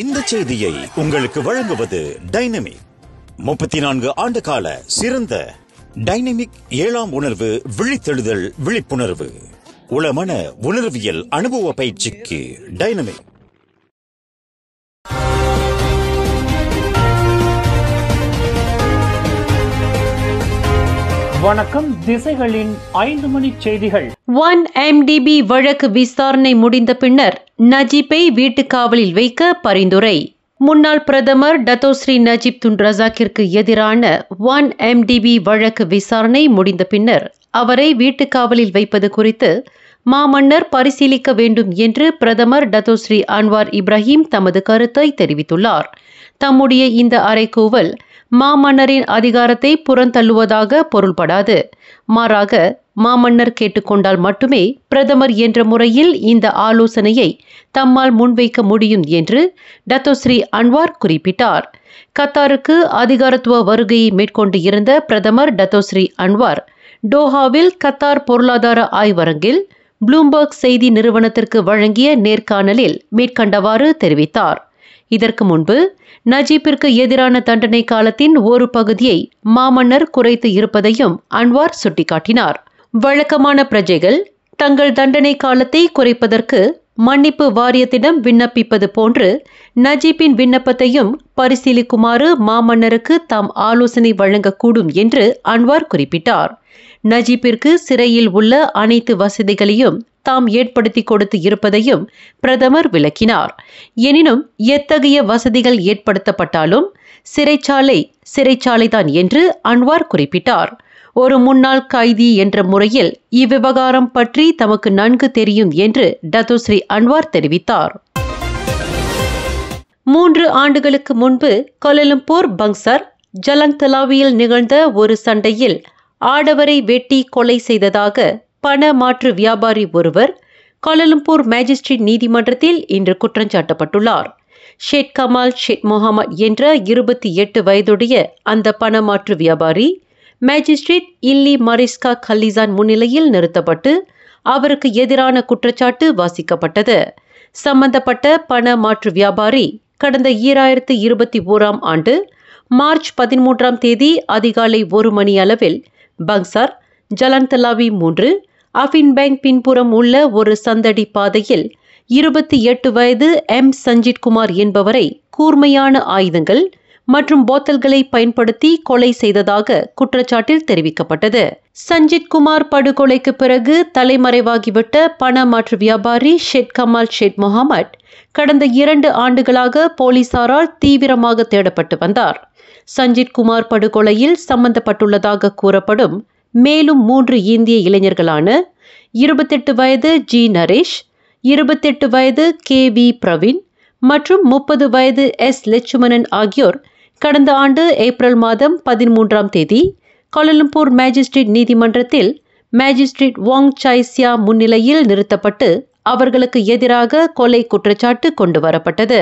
இந்த செய்தியை உங்களுக்கு வழங்குவது டைனமிக் முப்பத்தி நான்கு ஆண்டு கால சிறந்த டைனமிக் ஏழாம் உணர்வு விழித்தெழுதல் விழிப்புணர்வு உளமன உணர்வியல் அனுபவ பயிற்சிக்கு டைனமிக் வணக்கம் திசைகளின் ஐந்து மணி செய்திகள் ஒன் எம்டிபி வழக்கு விசாரணை முடிந்த பின்னர் நஜீப்பை வீட்டுக்காவலில் வைக்க பரிந்துரை முன்னாள் பிரதமர் டத்தோஸ்ரீ நஜீப் துன் ரசாக்கிற்கு எதிரான ஒன் எம்டிபி வழக்கு விசாரணை முடிந்த பின்னர் அவரை வீட்டுக்காவலில் வைப்பது குறித்து மாமன்னர் பரிசீலிக்க வேண்டும் என்று பிரதமர் டத்தோஸ்ரீ அன்வார் இப்ராஹிம் தமது கருத்தை தெரிவித்துள்ளார் தம்முடைய இந்த அறைகூவல் மாமன்னரின் அதிகாரத்தை புறந்தள்ளுவதாக பொருள்படாது மாறாக மாமன்னர் கேட்டுக்கொண்டால் மட்டுமே பிரதமர் என்ற முறையில் இந்த ஆலோசனையை தம்மால் முன்வைக்க முடியும் என்று டத்தோஸ்ரீ அன்வார் குறிப்பிட்டார் கத்தாருக்கு அதிகாரத்துவ வருகையை மேற்கொண்டு இருந்த பிரதமர் டத்தோஸ்ரீ அன்வார் டோஹாவில் கத்தார் பொருளாதார ஆய்வரங்கில் ப்ளூம்பர்க் செய்தி நிறுவனத்திற்கு வழங்கிய நேர்காணலில் மேற்கண்டவாறு தெரிவித்தார் இதற்கு முன்பு நஜீப்பிற்கு எதிரான தண்டனை காலத்தின் ஒரு பகுதியை மாமன்னர் குறைத்து இருப்பதையும் அன்வார் சுட்டிக்காட்டினார் வழக்கமான பிரஜைகள் தங்கள் தண்டனை காலத்தை குறைப்பதற்கு மன்னிப்பு வாரியத்திடம் விண்ணப்பிப்பது போன்று நஜீப்பின் விண்ணப்பத்தையும் பரிசீலிக்குமாறு மாமன்னருக்கு தாம் ஆலோசனை வழங்கக்கூடும் என்று அன்வார் குறிப்பிட்டார் நஜீப்பிற்கு சிறையில் உள்ள அனைத்து வசதிகளையும் தாம் ஏற்படுத்தி கொடுத்து இருப்பதையும் பிரதமர் விளக்கினார் எனினும் எத்தகைய வசதிகள் ஏற்படுத்தப்பட்டாலும் சிறைச்சாலை சிறைச்சாலைதான் என்று அன்வார் குறிப்பிட்டார் ஒரு முன்னாள் கைதி என்ற முறையில் இவ்விவகாரம் பற்றி தமக்கு நன்கு தெரியும் என்று டத்துஸ்ரீ அன்வார் தெரிவித்தார் மூன்று ஆண்டுகளுக்கு முன்பு கொலலம்பூர் பங்சர் ஜலந்தலாவியில் நிகழ்ந்த ஒரு சண்டையில் ஆடவரை வெட்டி கொலை செய்ததாக பண மாற்று வியாபாரி ஒருவர் கோலலம்பூர் மேஜிஸ்ட்ரேட் நீதிமன்றத்தில் இன்று குற்றஞ்சாட்டப்பட்டுள்ளார் ஷேக் கமால் ஷேக் முகமது என்ற இருபத்தி எட்டு வயதுடைய அந்த பண மாற்று வியாபாரி மேஜிஸ்ட்ரேட் இல்லி மரிஸ்கா கல்லிசான் முன்னிலையில் நிறுத்தப்பட்டு அவருக்கு எதிரான குற்றச்சாட்டு வாசிக்கப்பட்டது சம்பந்தப்பட்ட பண மாற்று வியாபாரி கடந்த ஈராயிரத்து இருபத்தி ஓராம் ஆண்டு மார்ச் பதிமூன்றாம் தேதி அதிகாலை ஒரு மணி அளவில் பங்சார் ஜலந்தலாவி தலாவி மூன்று அஃபின் பேங்க் பின்புறம் உள்ள ஒரு சந்தடி பாதையில் இருபத்தி எட்டு வயது எம் குமார் என்பவரை கூர்மையான ஆயுதங்கள் மற்றும் போத்தல்களை பயன்படுத்தி கொலை செய்ததாக குற்றச்சாட்டில் தெரிவிக்கப்பட்டது சஞ்சித் குமார் படுகொலைக்கு பிறகு தலைமறைவாகிவிட்ட பண மாற்று வியாபாரி ஷெட் கமால் ஷெட் முகமட் கடந்த இரண்டு ஆண்டுகளாக போலீசாரால் தீவிரமாக தேடப்பட்டு வந்தார் சஞ்சித் குமார் படுகொலையில் சம்பந்தப்பட்டுள்ளதாக கூறப்படும் மேலும் மூன்று இந்திய இளைஞர்களான இருபத்தெட்டு வயது ஜி நரேஷ் இருபத்தெட்டு வயது கே வி பிரவீன் மற்றும் முப்பது வயது எஸ் லட்சுமணன் ஆகியோர் கடந்த ஆண்டு ஏப்ரல் மாதம் பதிமூன்றாம் தேதி கோலலம்பூர் மேஜிஸ்ட்ரேட் நீதிமன்றத்தில் மேஜிஸ்ட்ரேட் வாங் சாய்சியா முன்னிலையில் நிறுத்தப்பட்டு அவர்களுக்கு எதிராக கொலை குற்றச்சாட்டு கொண்டு வரப்பட்டது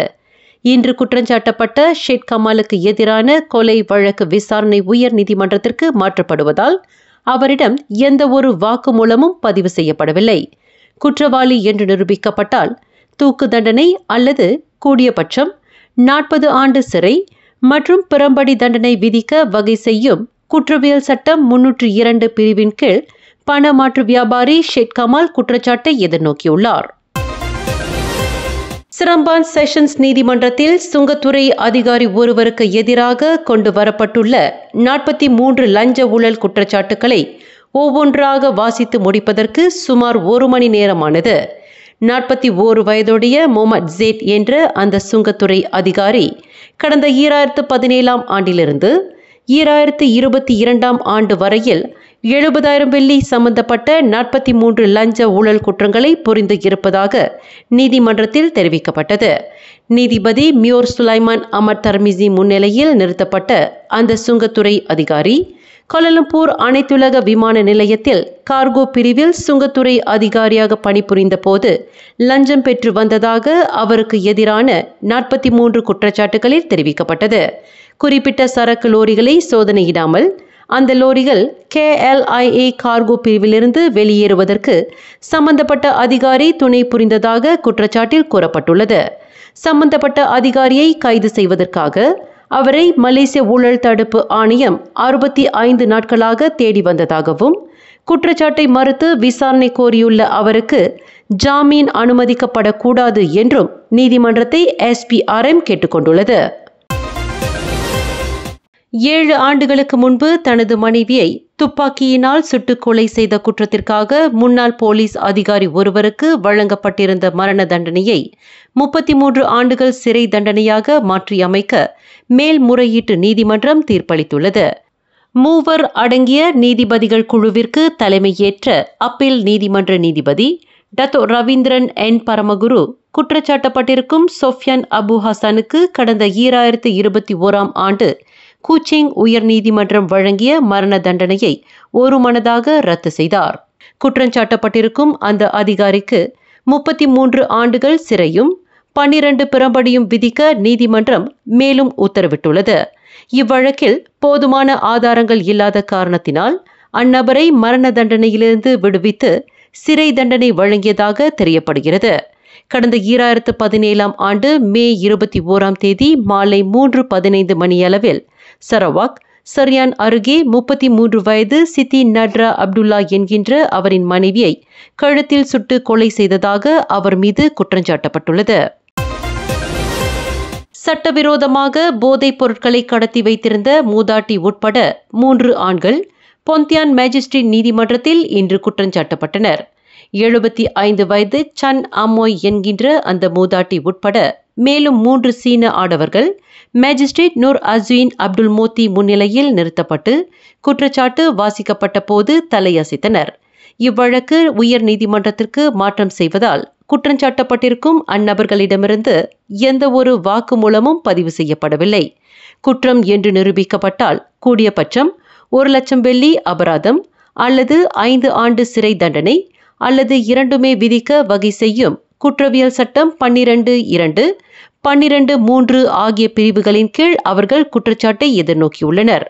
இன்று குற்றஞ்சாட்டப்பட்ட ஷேக் கமாலுக்கு எதிரான கொலை வழக்கு விசாரணை உயர் நீதிமன்றத்திற்கு மாற்றப்படுவதால் அவரிடம் எந்த ஒரு வாக்குமூலமும் பதிவு செய்யப்படவில்லை குற்றவாளி என்று நிரூபிக்கப்பட்டால் தூக்கு தண்டனை அல்லது கூடியபட்சம் நாற்பது ஆண்டு சிறை மற்றும் பிறம்படி தண்டனை விதிக்க வகை செய்யும் குற்றவியல் சட்டம் முன்னூற்று இரண்டு பிரிவின் கீழ் பண மாற்று வியாபாரி ஷேக் கமால் குற்றச்சாட்டை எதிர்நோக்கியுள்ளார் சிரம்பான் செஷன்ஸ் நீதிமன்றத்தில் சுங்கத்துறை அதிகாரி ஒருவருக்கு எதிராக கொண்டு வரப்பட்டுள்ள நாற்பத்தி மூன்று லஞ்ச ஊழல் குற்றச்சாட்டுக்களை ஒவ்வொன்றாக வாசித்து முடிப்பதற்கு சுமார் ஒரு மணி நேரமானது நாற்பத்தி ஓரு வயதுடைய மொமட் ஜேட் என்ற அந்த சுங்கத்துறை அதிகாரி கடந்த ஈராயிரத்து பதினேழாம் ஆண்டிலிருந்து ஈராயிரத்து இருபத்தி இரண்டாம் ஆண்டு வரையில் எழுபதாயிரம் வெள்ளி சம்பந்தப்பட்ட நாற்பத்தி மூன்று லஞ்ச ஊழல் குற்றங்களை புரிந்து இருப்பதாக நீதிமன்றத்தில் தெரிவிக்கப்பட்டது நீதிபதி மியோர் சுலைமான் அமர் தர்மிசி முன்னிலையில் நிறுத்தப்பட்ட அந்த சுங்கத்துறை அதிகாரி கோலலம்பூர் அனைத்துலக விமான நிலையத்தில் கார்கோ பிரிவில் சுங்கத்துறை அதிகாரியாக பணிபுரிந்த போது லஞ்சம் பெற்று வந்ததாக அவருக்கு எதிரான நாற்பத்தி மூன்று குற்றச்சாட்டுகளில் தெரிவிக்கப்பட்டது குறிப்பிட்ட சரக்கு லோரிகளை சோதனையிடாமல் அந்த லோரிகள் கேஎல்ஐஏ கார்கோ பிரிவிலிருந்து வெளியேறுவதற்கு சம்பந்தப்பட்ட அதிகாரி துணை புரிந்ததாக குற்றச்சாட்டில் கூறப்பட்டுள்ளது சம்பந்தப்பட்ட அதிகாரியை கைது செய்வதற்காக அவரை மலேசிய ஊழல் தடுப்பு ஆணையம் அறுபத்தி ஐந்து நாட்களாக தேடி வந்ததாகவும் குற்றச்சாட்டை மறுத்து விசாரணை கோரியுள்ள அவருக்கு ஜாமீன் அனுமதிக்கப்படக்கூடாது என்றும் நீதிமன்றத்தை எஸ்பிஆர்எம் கேட்டுக்கொண்டுள்ளது ஏழு ஆண்டுகளுக்கு முன்பு தனது மனைவியை துப்பாக்கியினால் சுட்டுக் கொலை செய்த குற்றத்திற்காக முன்னாள் போலீஸ் அதிகாரி ஒருவருக்கு வழங்கப்பட்டிருந்த மரண தண்டனையை முப்பத்தி மூன்று ஆண்டுகள் சிறை தண்டனையாக மாற்றியமைக்க மேல்முறையீட்டு நீதிமன்றம் தீர்ப்பளித்துள்ளது மூவர் அடங்கிய நீதிபதிகள் குழுவிற்கு தலைமையேற்ற அப்பீல் நீதிமன்ற நீதிபதி டத்தோ ரவீந்திரன் என் பரமகுரு குற்றச்சாட்டப்பட்டிருக்கும் சோஃபியான் அபு ஹசனுக்கு கடந்த ஈராயிரத்து இருபத்தி ஓராம் ஆண்டு கூச்சிங் உயர்நீதிமன்றம் வழங்கிய மரண தண்டனையை ஒரு மனதாக ரத்து செய்தார் குற்றஞ்சாட்டப்பட்டிருக்கும் அந்த அதிகாரிக்கு முப்பத்தி மூன்று ஆண்டுகள் சிறையும் பன்னிரண்டு பிறம்படியும் விதிக்க நீதிமன்றம் மேலும் உத்தரவிட்டுள்ளது இவ்வழக்கில் போதுமான ஆதாரங்கள் இல்லாத காரணத்தினால் அந்நபரை மரண தண்டனையிலிருந்து விடுவித்து சிறை தண்டனை வழங்கியதாக தெரியப்படுகிறது கடந்த ஈராயிரத்து பதினேழாம் ஆண்டு மே இருபத்தி ஓராம் தேதி மாலை மூன்று பதினைந்து மணியளவில் சரவாக் சரியான் அருகே முப்பத்தி மூன்று வயது சித்தி நட்ரா அப்துல்லா என்கின்ற அவரின் மனைவியை கழுத்தில் சுட்டு கொலை செய்ததாக அவர் மீது குற்றஞ்சாட்டப்பட்டுள்ளது சட்டவிரோதமாக போதைப் பொருட்களை கடத்தி வைத்திருந்த மூதாட்டி உட்பட மூன்று ஆண்கள் பொந்தியான் மேஜிஸ்ட்ரேட் நீதிமன்றத்தில் இன்று குற்றஞ்சாட்டப்பட்டனர் எழுபத்தி ஐந்து வயது சன் அமோய் என்கின்ற அந்த மூதாட்டி உட்பட மேலும் மூன்று சீன ஆடவர்கள் magistrate Nur Azwin Abdul Moti முன்னிலையில் நிறுத்தப்பட்டு குற்றச்சாட்டு வாசிக்கப்பட்ட போது தலையசைத்தனர் இவ்வழக்கு உயர் நீதிமன்றத்திற்கு மாற்றம் செய்வதால் குற்றஞ்சாட்டப்பட்டிருக்கும் அந்நபர்களிடமிருந்து எந்த ஒரு வாக்குமூலமும் பதிவு செய்யப்படவில்லை குற்றம் என்று நிரூபிக்கப்பட்டால் கூடிய பட்சம் ஒரு லட்சம் வெள்ளி அபராதம் அல்லது ஐந்து ஆண்டு சிறை தண்டனை அல்லது இரண்டுமே விதிக்க வகை செய்யும் குற்றவியல் சட்டம் பன்னிரண்டு இரண்டு பன்னிரண்டு மூன்று ஆகிய பிரிவுகளின் கீழ் அவர்கள் குற்றச்சாட்டை எதிர்நோக்கியுள்ளனர்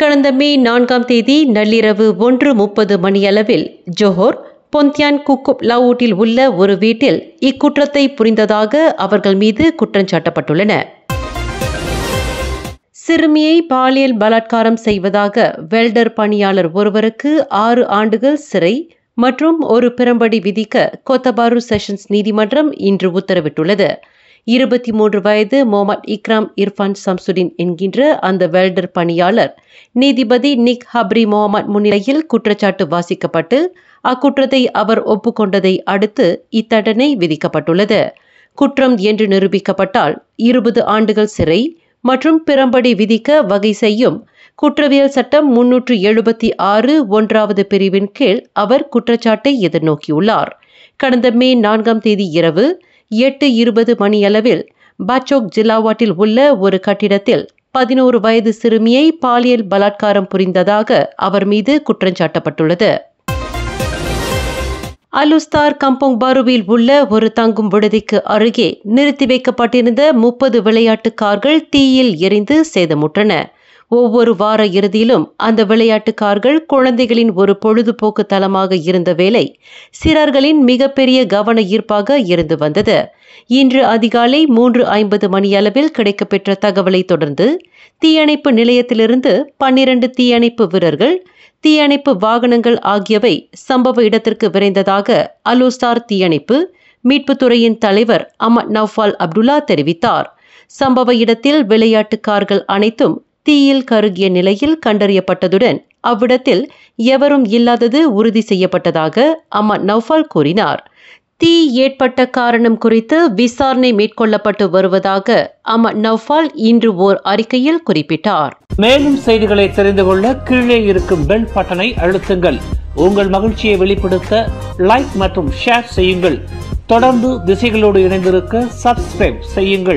கடந்த மே நான்காம் தேதி நள்ளிரவு ஒன்று முப்பது மணியளவில் ஜோஹோர் பொந்தியான் குக்குப் லாவூட்டில் உள்ள ஒரு வீட்டில் இக்குற்றத்தை புரிந்ததாக அவர்கள் மீது குற்றம் சாட்டப்பட்டுள்ளன சிறுமியை பாலியல் பலாத்காரம் செய்வதாக வெல்டர் பணியாளர் ஒருவருக்கு ஆறு ஆண்டுகள் சிறை மற்றும் ஒரு பிரம்படி விதிக்க கோத்தபாரு செஷன்ஸ் நீதிமன்றம் இன்று உத்தரவிட்டுள்ளது இருபத்தி மூன்று வயது மொஹமட் இக்ராம் இர்ஃபான் சம்சுடின் என்கின்ற அந்த வெல்டர் பணியாளர் நீதிபதி நிக் ஹப்ரி மொஹமட் முன்னிலையில் குற்றச்சாட்டு வாசிக்கப்பட்டு அக்குற்றத்தை அவர் ஒப்புக்கொண்டதை அடுத்து இத்தண்டனை விதிக்கப்பட்டுள்ளது குற்றம் என்று நிரூபிக்கப்பட்டால் இருபது ஆண்டுகள் சிறை மற்றும் பிறம்படி விதிக்க வகை செய்யும் குற்றவியல் சட்டம் முன்னூற்று எழுபத்தி ஆறு ஒன்றாவது பிரிவின் கீழ் அவர் குற்றச்சாட்டை எதிர்நோக்கியுள்ளார் கடந்த மே நான்காம் தேதி இரவு எட்டு இருபது மணியளவில் பச்சோக் ஜில்லாவாட்டில் உள்ள ஒரு கட்டிடத்தில் பதினோரு வயது சிறுமியை பாலியல் பலாத்காரம் புரிந்ததாக அவர் மீது குற்றஞ்சாட்டப்பட்டுள்ளது அலுஸ்தார் கம்போங் பருவில் உள்ள ஒரு தங்கும் விடுதிக்கு அருகே நிறுத்தி வைக்கப்பட்டிருந்த முப்பது விளையாட்டு கார்கள் தீயில் எரிந்து சேதமுற்றன ஒவ்வொரு வார இறுதியிலும் அந்த விளையாட்டு கார்கள் குழந்தைகளின் ஒரு பொழுதுபோக்கு தலமாக இருந்த வேளை சிறர்களின் மிகப்பெரிய கவன ஈர்ப்பாக இருந்து வந்தது இன்று அதிகாலை மூன்று ஐம்பது மணியளவில் கிடைக்கப்பெற்ற தகவலை தொடர்ந்து தீயணைப்பு நிலையத்திலிருந்து பன்னிரண்டு தீயணைப்பு வீரர்கள் தீயணைப்பு வாகனங்கள் ஆகியவை சம்பவ இடத்திற்கு விரைந்ததாக அலோசார் தீயணைப்பு மீட்புத்துறையின் தலைவர் அமத் நவ்பால் அப்துல்லா தெரிவித்தார் சம்பவ இடத்தில் விளையாட்டு கார்கள் அனைத்தும் தீயில் கருகிய நிலையில் கண்டறியப்பட்டதுடன் அவ்விடத்தில் எவரும் இல்லாதது உறுதி செய்யப்பட்டதாக அம்மா நவ்பால் கூறினார் தீ ஏற்பட்ட காரணம் குறித்து விசாரணை மேற்கொள்ளப்பட்டு வருவதாக அமர் நவ்பால் இன்று ஓர் அறிக்கையில் குறிப்பிட்டார் மேலும் செய்திகளை தெரிந்து கொள்ள கீழே இருக்கும் பெல் பட்டனை அழுத்துங்கள் உங்கள் மகிழ்ச்சியை வெளிப்படுத்த லைக் மற்றும் ஷேர் செய்யுங்கள் தொடர்ந்து திசைகளோடு இணைந்திருக்க சப்ஸ்கிரைப் செய்யுங்கள்